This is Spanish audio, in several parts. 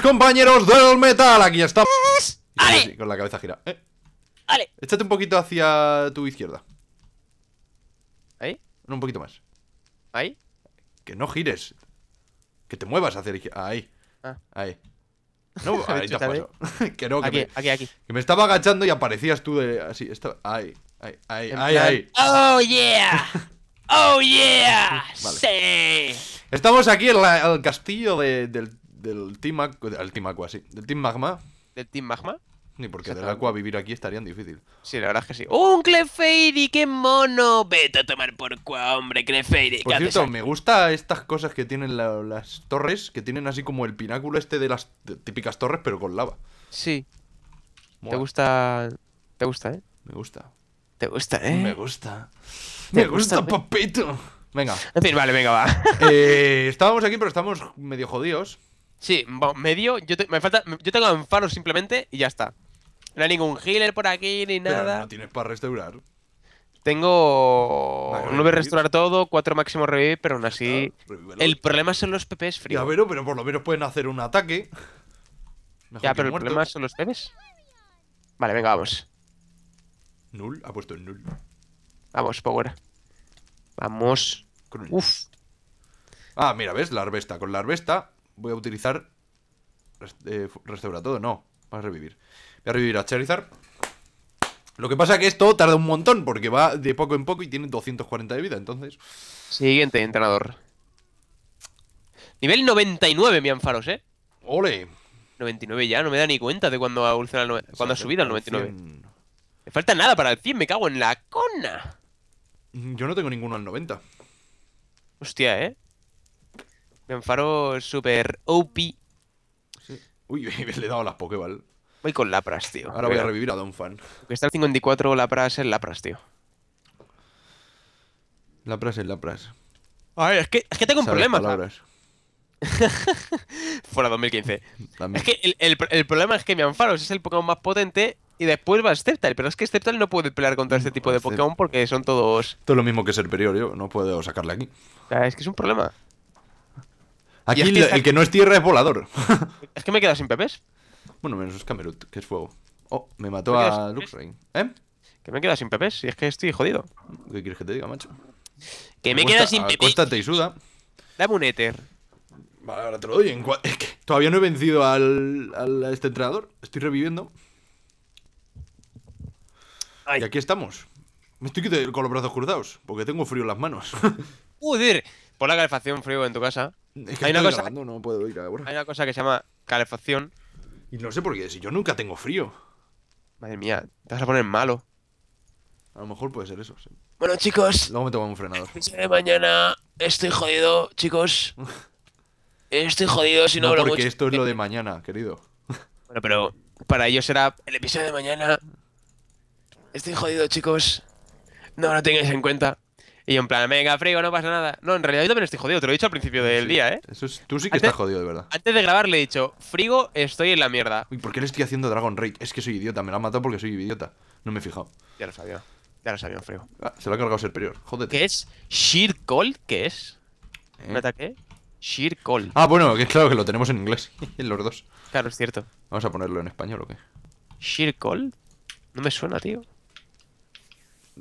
compañeros del metal. Aquí estamos. Así, con la cabeza gira. Eh. Échate un poquito hacia tu izquierda. ¿Ahí? un poquito más. ¿Ahí? Que no gires. Que te muevas hacia la izquierda. Ahí. Ah. Ahí. No, ahí que no, aquí, me, aquí, Que me estaba agachando y aparecías tú de así. Estaba, ahí, ahí, ahí, ahí, ¡Oh, yeah! ¡Oh, yeah! ¡Sí! Estamos aquí en el castillo de, del del Team, al Aqua, sí. Del Team Magma. ¿Del Team Magma? Ni porque del Aqua vivir aquí estaría difícil. Sí, la verdad es que sí. ¡Un Clefairy! ¡Qué mono! Vete a tomar por cua, hombre, Clefairy. Por cierto, me gusta estas cosas que tienen las torres, que tienen así como el pináculo este de las típicas torres, pero con lava. Sí. Te gusta. Te gusta, ¿eh? Me gusta. Te gusta, ¿eh? Me gusta. Me gusta, eh? papito. Venga. Vale, venga, va. Eh, estábamos aquí, pero estamos medio jodidos. Sí, medio. Yo, tengo me falta, tengo simplemente y ya está. No hay ningún healer por aquí ni nada. no tienes para restaurar. Tengo No voy a restaurar todo, Cuatro máximo revivir, pero aún así. el problema son los PPs fríos. Ya, pero, pero por lo menos pueden hacer un ataque. ya, pero el problema son los PPs. Vale, venga, vamos. Null, ha puesto el null. Vamos, Power. Vamos. Uf. Ah, mira, ¿ves? La arbesta. Con la arbesta voy a utilizar... Eh, restaurar todo, no. Va a revivir. Voy a revivir a Charizard. Lo que pasa es que esto tarda un montón porque va de poco en poco y tiene 240 de vida, entonces... Siguiente entrenador. Nivel 99, mi Anfaros, ¿eh? ¡Ole! 99 ya, no me da ni cuenta de cuando ha, cuando ha subido al 99. Me falta nada para el 100, me cago en la cona. Yo no tengo ninguno al 90. Hostia, ¿eh? es super OP. Uy, le he dado las Pokéball. Voy con Lapras, tío. Ahora voy a revivir a Donphan. Que está el 54 Lapras en Lapras, tío. Lapras en Lapras. A ver, es que, es que tengo un problema. Fuera 2015. Es que el, problema es que mi es el Pokémon más potente y después va Sceptile. Pero es que Sceptile no puede pelear contra este mm, tipo de Pokémon porque son todos. Todo lo mismo que ser yo no puedo sacarle aquí. es que es un problema. Aquí el, que no es tierra es volador. es que me queda sin pepes. Bueno, menos es Camerut, que es fuego. Oh, me mató a Luxrain. ¿Eh? Que me he sin pepes, si es que estoy jodido. ¿Qué quieres que te diga, macho? Que me, he sin pepes. Acuéstate y suda. Dame un Vale, ahora te lo doy. todavía no he vencido al, a este entrenador. Estoy reviviendo. Y aquí estamos. Me estoy con los brazos cruzados, porque tengo frío en las manos. Joder, por la calefacción frío en tu casa hay, una cosa, que se llama calefacción. Y no sé por qué, si yo nunca tengo frío. Madre mía, te vas a poner malo. A lo mejor puede ser eso, Bueno, chicos. Luego me tomo un frenador. De mañana estoy jodido, chicos. Estoy jodido si no, porque esto es lo de mañana, querido. Bueno, pero para ellos será el episodio de mañana. Estoy jodido, chicos. No lo tengáis en cuenta. Y yo en plan, venga, Frigo, no pasa nada. No, en realidad yo también estoy jodido, te lo he dicho al principio del día, ¿eh? Eso tú sí que estás jodido, de verdad. Antes de grabar le he dicho, frigo, estoy en la mierda. Uy, ¿por qué le estoy haciendo Dragon Raid? Es que soy idiota, me lo ha matado porque soy idiota. No me he fijado. Ya lo sabía, ya lo sabía, frigo. Ah, se lo ha cargado Superior, jódete. ¿Qué es? ¿Sheer Cold? ¿Qué es? ¿Un ¿Eh? ataque? Sheer Cold. Ah, bueno, que claro que lo tenemos en inglés, en los dos. Claro, es cierto. ¿Vamos a ponerlo en español o qué? ¿Sheer Cold? No me suena, tío.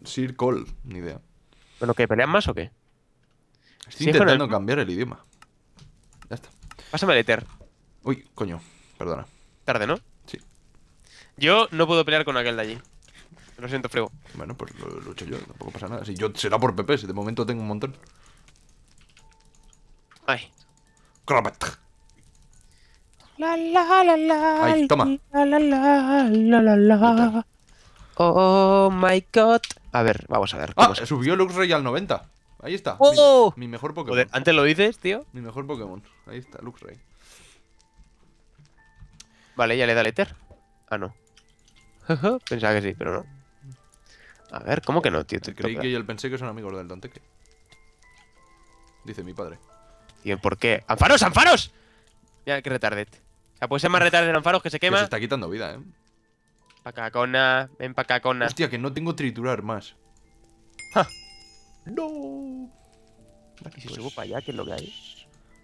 Sheer Cold, ni idea. ¿Pero qué? ¿Pelean más o qué? Estoy intentando cambiar el idioma. Ya está. Pásame el Ether. Uy, coño, perdona. Tarde, ¿no? Sí. Yo no puedo pelear con aquel de allí. Lo siento, frego. Bueno, pues lo lucho yo, tampoco pasa nada. Si yo será por PP, si de momento tengo un montón. Ay. Crabat. La la la la. Ay, toma. La la la la la la. Oh my god. A ver, vamos a ver. ¿cómo ah, se... subió Luxray al 90. Ahí está. Oh. Mi, mejor Pokémon. antes lo dices, tío. Mi mejor Pokémon. Ahí está, Luxray. Vale, ya le da Letter. Ah, no. Pensaba que sí, pero no. A ver, ¿cómo que no, tío? creí que yo el pensé que son amigos del Dante Dice mi padre. ¿Y por qué? ¡Anfaros, Anfaros! Ya, que retardet. O sea, puede ser más retardes el Anfaros que se quema. se está quitando vida, eh. Pacacona, ven pacacona. Hostia, que no tengo triturar más. ¡Ja! ¡No! si se pues para allá, ¿qué es lo que hay?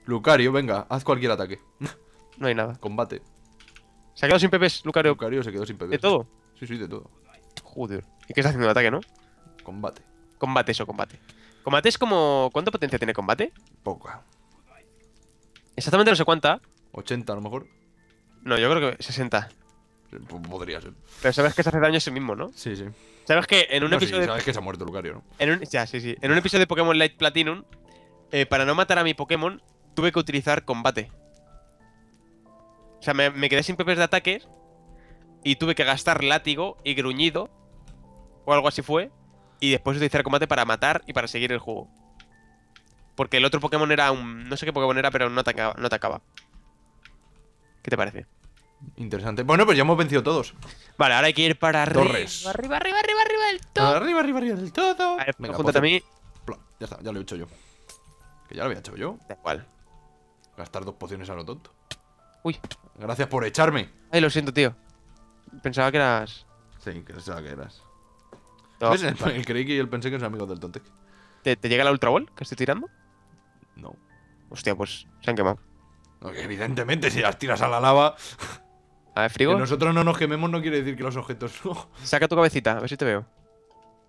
Lucario, venga, haz cualquier ataque. No hay nada. Combate. Se ha quedado sin pepes, Lucario. Lucario se quedó sin pepes. ¿De todo? Sí, sí, de todo. Joder. ¿Y qué está haciendo el ataque, no? Combate. Combate, eso, combate. Combate es como... ¿Cuánta potencia tiene combate? Poca. Exactamente no sé cuánta. 80 a lo mejor. No, yo creo que 60. Pues podría ser. Pero sabes que se hace daño a sí mismo, ¿no? Sí, sí. Sabes que en un episodio. Sí, que se ha muerto Lucario, ¿no? En un... Ya, sí, sí. En un episodio de Pokémon Light Platinum, eh, para no matar a mi Pokémon, tuve que utilizar combate. O sea, me, quedé sin pepes de ataques y tuve que gastar látigo y gruñido, o algo así fue, y después utilizar combate para matar y para seguir el juego. Porque el otro Pokémon era un. No sé qué Pokémon era, pero no atacaba. No atacaba. ¿Qué te parece? Interesante. Bueno, pues ya hemos vencido todos. Vale, ahora hay que ir para arriba. Torres. Arriba, arriba, arriba, arriba del todo. Arriba, arriba, arriba del todo. A Venga, pues, a mí. Ya está, ya lo he hecho yo. Que ya lo había hecho yo. Da igual. Gastar dos pociones a lo tonto. Uy. Gracias por echarme. Ay, lo siento, tío. Pensaba que eras. Sí, pensaba que eras. El, creí que yo pensé que eras amigo del Tontec. ¿Te, llega la Ultra Ball que estoy tirando? No. Hostia, pues se han quemado. evidentemente, si las tiras a la lava. A ver, nosotros no nos quememos no quiere decir que los objetos no. Saca tu cabecita, a ver si te veo.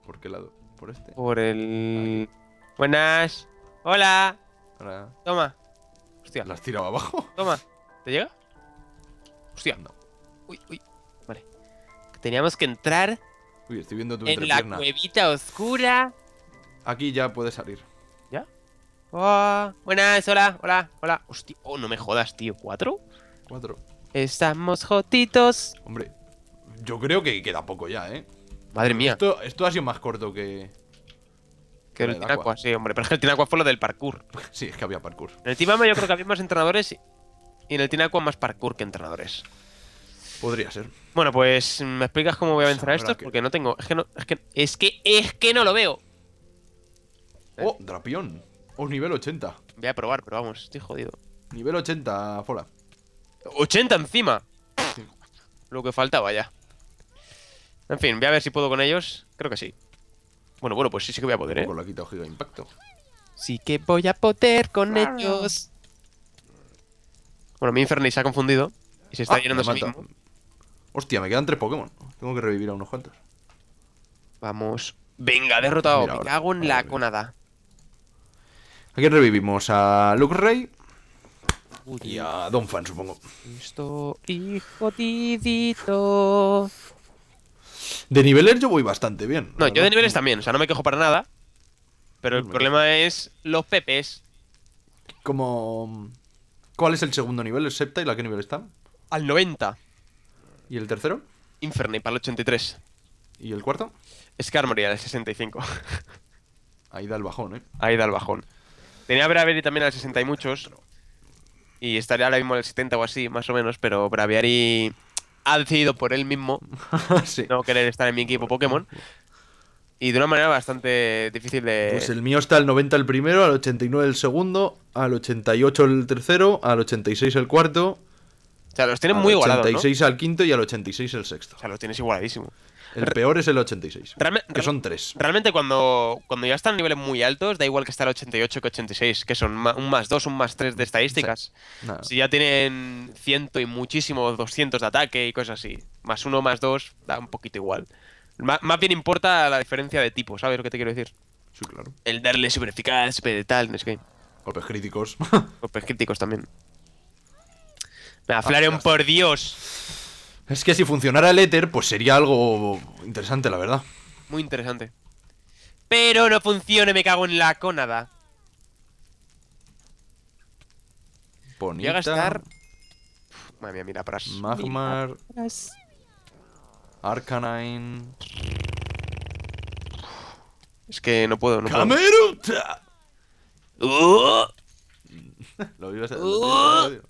¿Por qué lado? ¿Por este? Por el. Buenas. Hola. Hola. Toma. Hostia. ¿Las tirado abajo? Toma. ¿Te llega? Hostia. No. Uy, uy. Vale. Teníamos que entrar. Uy, estoy viendo tu En la cuevita oscura. Aquí ya puedes salir. ¿Ya? Oh, buenas, hola, hola, hola. Hostia, oh, no me jodas, tío. ¿Cuatro? Cuatro. Estamos jotitos. Hombre, yo creo que queda poco ya, ¿eh? Madre mía. Esto, ha sido más corto que... Que el Tinacua sí, hombre. Pero el Tinacua fue lo del parkour. Sí, es que había parkour. En el Timama yo creo que había más entrenadores y en el Tinacua más parkour que entrenadores. Podría ser. Bueno, pues me explicas cómo voy a pues vencer a estos porque no tengo... Es que no... Es que... Es que, no lo veo. Oh, drapión. Oh, nivel 80. Voy a probar, pero vamos, estoy jodido. Nivel 80, Fola. 80 encima. Lo que faltaba ya. En fin, voy a ver si puedo con ellos. Creo que sí. Bueno, bueno, pues sí, sí que voy a poder, ¿eh? Con impacto. Sí que voy a poder con ellos. Bueno, mi inferno se ha confundido. Y se está ah, llenando de Hostia, me quedan tres Pokémon. Tengo que revivir a unos cuantos. Vamos. Venga, derrotado. me cago en la conada. Aquí revivimos a Ray y a Don Fan, supongo. Esto, hijo De niveles yo voy bastante bien. No, yo de niveles también, o sea, no me quejo para nada. Pero el problema es los pepes. Como... ¿Cuál es el segundo nivel? ¿El y la qué nivel está? Al 90. ¿Y el tercero? para el 83. ¿Y el cuarto? Skarmory al 65. Ahí da el bajón, ¿eh? Ahí da el bajón. Tenía Bravery también al 60 y muchos y estaría ahora mismo en el 70 o así, más o menos, pero Braviary ha decidido por él mismo no querer estar en mi equipo Pokémon. Y de una manera bastante difícil de... Pues el mío está al 90 el primero, al 89 el segundo, al 88 el tercero, al 86 el cuarto... O sea, los tienes muy igualados, Al 86 al quinto y al 86 el sexto. O sea, los tienes igualadísimo. El peor es el 86. que son tres. Realmente cuando, cuando ya están niveles muy altos, da igual que esté el 88 que 86, que son un más 2, un más 3 de estadísticas. Si ya tienen 100 y muchísimo, 200 de ataque y cosas así, más 1, más 2, da un poquito igual. más bien importa la diferencia de tipo, ¿sabes lo que te quiero decir? Sí, claro. El darle super eficaz, super tal, no es que... Golpes críticos. Golpes críticos también. Me ah, Flareon, por Dios. Es que si funcionara el éter, pues sería algo interesante, la verdad. Muy interesante. Pero no funcione, me cago en la conada. Bonita. Voy a gastar... madre mía, mira, pras. Magmar... Arcanine... Es que no puedo, no ¡Cameruta! Uh. lo ibas uh.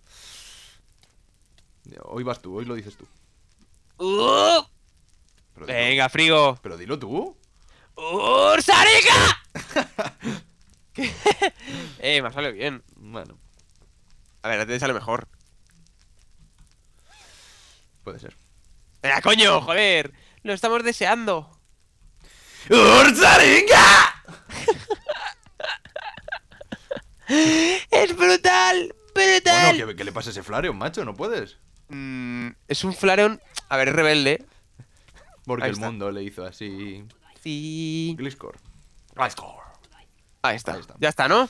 Hoy vas tú, hoy lo dices tú. ¡Uh! Venga, frío frigo. Pero dilo tú. ¡Ursarica! eh, me sale bien. Bueno. A ver, a ti te sale mejor. Puede ser. ¡Venga, coño! ¡Joder! ¡Lo estamos deseando! ¡Ursaringa! ¡Es brutal! ¡Brutal! Bueno, ¿qué, ¿qué, le pasa a ese Flareon, macho? ¿No puedes? Mm, es un Flareon, a ver, es rebelde. Porque el mundo le hizo así. Sí. Gliscor. Gliscor. Ahí está. Ya está, ¿no?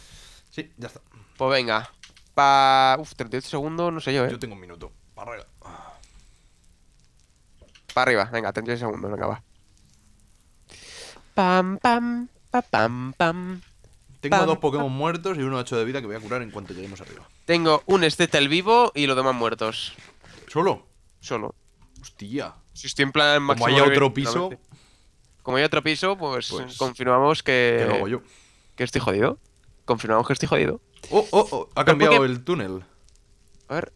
Sí, ya está. Pues venga. Pa... Uf, 38 segundos, no sé yo, ¿eh? Yo tengo un minuto. Para arriba. Para arriba, venga, 38 segundos, venga, va. Pam, pam, pa, pam, pam. Tengo dos Pokémon muertos y uno hecho de vida que voy a curar en cuanto lleguemos arriba. Tengo un Estetel vivo y los demás muertos. ¿Solo? Solo. Hostia. Si estoy en plan Como haya otro piso. Como hay otro piso, pues, pues confirmamos que. Lo hago yo? Que estoy jodido. Confirmamos que estoy jodido. Oh, oh, oh. Ha cambiado el túnel. A ver.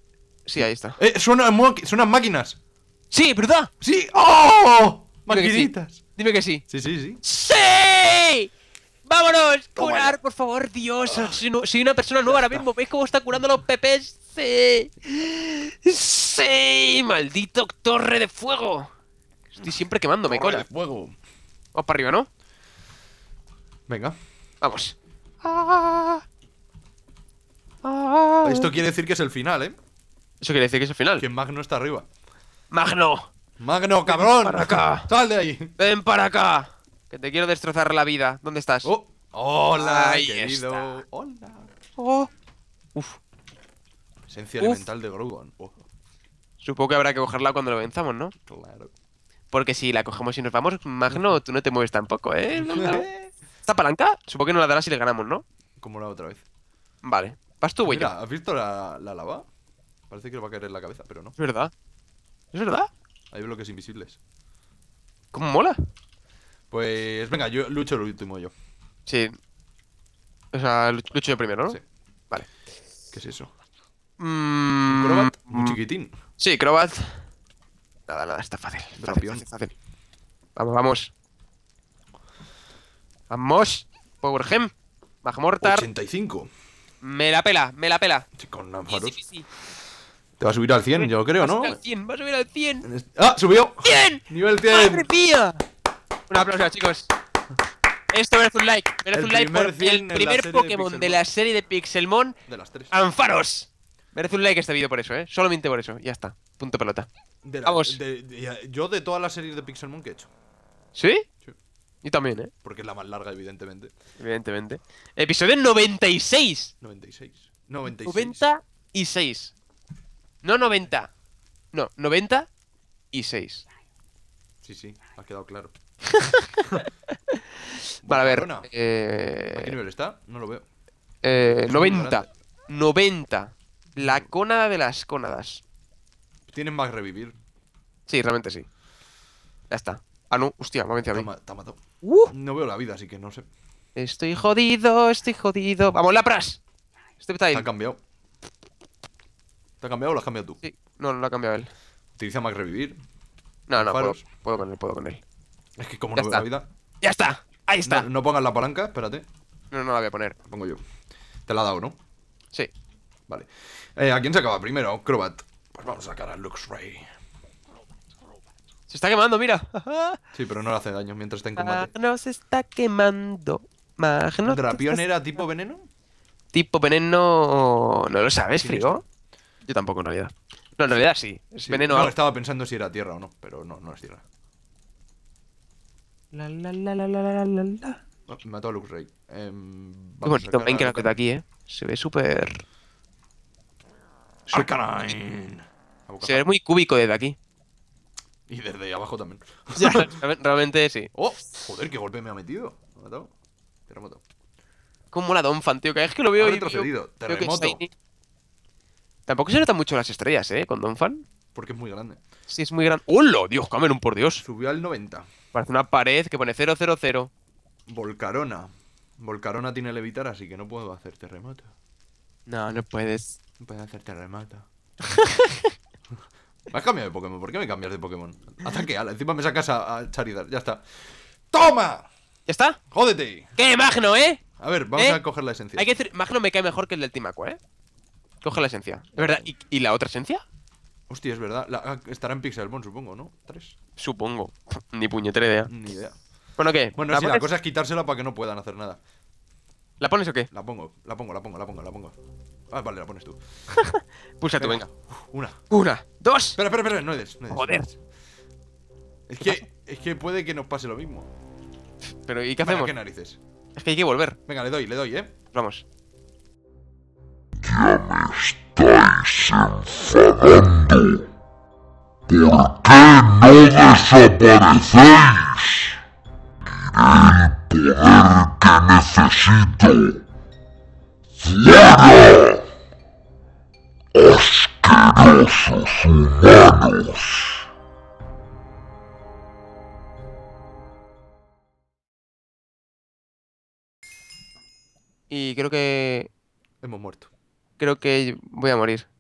Sí, ahí está. Eh, suenan, suena máquinas. Sí, ¿verdad? Sí. ¡Oh! Maquinitas. Dime que sí. Sí, sí, sí. ¡Sí! ¡Vámonos! ¡Curar, por favor! Dios, ah. soy, una persona nueva ahora mismo. ¿Veis cómo está curando los pepes? ¡Sí! ¡Maldito torre de fuego! Estoy siempre quemándome, torre de fuego! Vamos para arriba, ¿no? Venga. Vamos. Ah. Ah. Esto quiere decir que es el final, ¿eh? Eso quiere decir que es el final. Que Magno está arriba. ¡Magno! ¡Magno, cabrón! Ven para acá! ¡Sal de ahí! ¡Ven para acá! Que te quiero destrozar la vida. ¿Dónde estás? Oh, hola, querido. Hola. Oh. Uf. Esencia elemental de Grogon. Oh. Supongo que habrá que cogerla cuando lo venzamos, ¿no? Claro. Porque si la cogemos y nos vamos, Magno, tú no te mueves tampoco, ¿eh? ¿Esta palanca? Supongo que no la dará si le ganamos, ¿no? Como la otra vez. Vale. Vas tú, güey. Mira, ¿has visto la, lava? Parece que le va a caer en la cabeza, pero no. Es verdad. ¿Es verdad? Hay bloques invisibles. ¿Cómo mola? Pues venga, yo lucho el último yo. Sí. O sea, lucho yo primero, ¿no? Sí. Vale. ¿Qué es eso? Mm... Crobat, muy mm, chiquitín. Sí, Crobat. Nada, nada, está fácil. Fácil, fácil, fácil. Vamos, vamos. Vamos. Power Gem. Magmortar. 85. Me la pela, me la pela. Sí, con Sí, sí, Te va a subir al 100, yo creo, ¿no? Va a al 100, va a subir al 100. ¡Ah! ¡Subió! ¡100! ¡Nivel 100! nivel 100 un aplauso, chicos. Esto merece un like. Merece un like por el primer Pokémon de, la serie de Pixelmon. De las tres. ¡Anfaros! Merece un like este vídeo por eso, ¿eh? Solamente por eso. Ya está. Punto pelota. Vamos. yo de todas las series de Pixelmon que he hecho. ¿Sí? Sí. Y también, ¿eh? Porque es la más larga, evidentemente. Evidentemente. Episodio 96. 96. 96. 96. No 90. No, 90 y 6. Sí, sí, ha quedado claro vale, a ver. Eh, ¿A qué nivel está? No lo veo. Eh, 90. 90. La cónada de las cónadas. Tienen más revivir. Sí, realmente sí. Ya está. Ah, no, hostia, me ha a uh. No veo la vida, así que no sé. Estoy jodido, estoy jodido. ¡Vamos, Lapras! Este está ahí. Te ha cambiado. ¿Te ha cambiado o lo has cambiado tú? Sí, no, no lo ha cambiado él. Utiliza más revivir. No, no, puedo con él, puedo con él. Es que como no veo la vida. ¡Ya está! ¡Ahí está! No, pongas la palanca, espérate. No, no la voy a poner. La pongo yo. Te la ha dado, ¿no? Sí. Vale. Eh, ¿A quién se acaba primero? Crobat. Pues vamos a sacar a Luxray. Se está quemando, mira. sí, pero no le hace daño mientras está en ah, combate. No se está quemando. Magno. ¿Drapión era tipo veneno? Tipo veneno. No lo sabes, Frigo. Yo tampoco, navidad realidad. No, en realidad sí. Es veneno. estaba pensando si era tierra o no, pero no, no es tierra. La la la la la la la Me Mató em, a Luxray. Qué bonito main que nos queda aquí, eh. Se ve súper. Ah, Arcanine. Se ve muy cúbico desde aquí. Y desde ahí abajo también. realmente sí. Oh, joder, qué golpe me ha metido. Me ha matado. Terremoto. Cómo mola Donphan, tío. Cada vez que lo veo. Terremoto. Tampoco se notan mucho las estrellas, eh, con Donphan. Porque es muy grande. Sí, es muy grande. ¡Hola! Dios, Cameron, por Dios. Subió al 90. Parece una pared que pone 000. Volcarona. Volcarona tiene levitar, así que no puedo hacer terremoto. No, no puedes. No puedes hacer terremoto. me has cambiado de Pokémon. ¿Por qué me cambias de Pokémon? Ataque, ala. Encima me sacas a, Charizard. Ya está. ¡Toma! ¿Ya está? ¡Jódete! ¡Qué magno, eh! A ver, vamos eh, a coger la esencia. Hay que decir, magno me cae mejor que el del Timaco, eh. Coge la esencia. De verdad? ¿Y la otra esencia? Hostia, es verdad. Ah, estará en Pixelmon, supongo, ¿no? ¿Tres? Supongo. Ni puñetera idea. Ni idea. Bueno, ¿qué? Bueno, ¿La, la cosa es quitársela para que no puedan hacer nada. ¿La pones o qué? La pongo, la pongo, la pongo, la pongo, la pongo. Ah, vale, la pones tú. Pulsa tú, venga. Una. Una. Dos. Espera, espera, espera. No edes, no Joder. Es que, es que puede que nos pase lo mismo. Pero, ¿y qué hacemos? ¿qué narices? Es que hay que volver. Venga, le doy, le doy, ¿eh? Vamos estáis enfadando? ¿Por qué no desaparecéis? Diré el poder que necesito. ¡Fuera! ¡Asquerosos humanos! Y creo que... Hemos muerto creo que voy a morir.